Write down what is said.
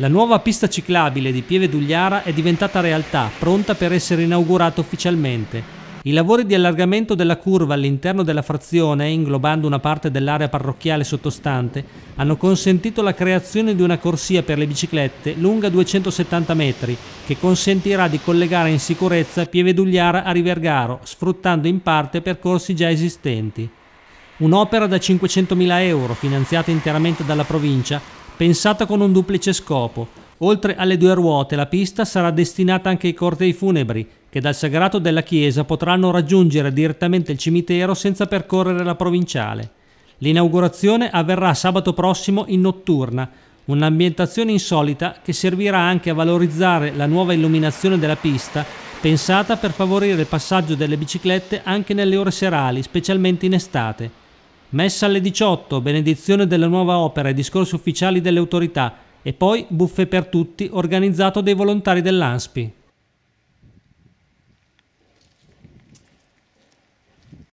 La nuova pista ciclabile di Pieve Dugliara è diventata realtà, pronta per essere inaugurata ufficialmente. I lavori di allargamento della curva all'interno della frazione, inglobando una parte dell'area parrocchiale sottostante, hanno consentito la creazione di una corsia per le biciclette lunga 270 metri, che consentirà di collegare in sicurezza Pieve Dugliara a Rivergaro, sfruttando in parte percorsi già esistenti. Un'opera da 500.000 euro, finanziata interamente dalla provincia, pensata con un duplice scopo. Oltre alle due ruote, la pista sarà destinata anche ai cortei funebri, che dal sagrato della chiesa potranno raggiungere direttamente il cimitero senza percorrere la provinciale. L'inaugurazione avverrà sabato prossimo in notturna, un'ambientazione insolita che servirà anche a valorizzare la nuova illuminazione della pista, pensata per favorire il passaggio delle biciclette anche nelle ore serali, specialmente in estate. Messa alle 18, benedizione della nuova opera e discorsi ufficiali delle autorità e poi buffet per tutti organizzato dai volontari dell'ANSPI.